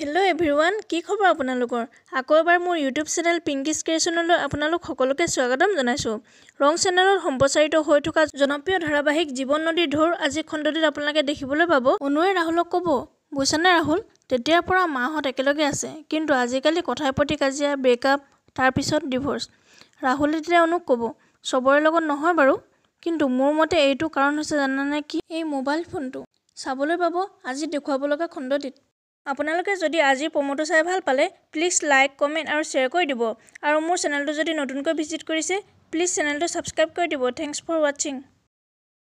hello' everyone কি খবৰ আপোনালোকৰ আকৌ এবাৰ মোৰ ইউটিউব চেনেল পিংকি ক্ৰিয়েশ্যনলৈ আপোনালোক সকলোকে স্বাগতম জনাইছোঁ ৰং চেনেলত সম্প্ৰচাৰিত হৈ থকা জনপ্ৰিয় ধাৰাবাহিক জীৱন নদীৰ ঢৌৰ আজি খণ্ডটিত আপোনালোকে দেখিবলৈ পাব অনুৱে ৰাহুলক ক'ব বুজিছানে ৰাহুল তেতিয়াৰ পৰা মাহঁত একেলগে আছে কিন্তু আজিকালি কথাৰ প্ৰতি কাজিয়া ব্ৰেকআপ তাৰপিছত ডিভৰ্চ ৰাহুলে তেতিয়া অনুক ক'ব চবৰে লগত নহয় বাৰু কিন্তু মোৰ মতে এইটো কাৰণ হৈছে জানানে কি এই মোবাইল ফোনটো চাবলৈ পাব আজি দেখুৱাব লগা খণ্ডটিত আপোনালোকে যদি আজিৰ প্ৰম'টো চাই ভাল পালে প্লিজ লাইক কমেণ্ট আৰু শ্বেয়াৰ কৰি দিব আৰু মোৰ চেনেলটো যদি নতুনকৈ ভিজিট কৰিছে প্লিজ চেনেলটো ছাবস্ক্ৰাইব কৰি দিব থেংকছ ফৰ ৱাচিং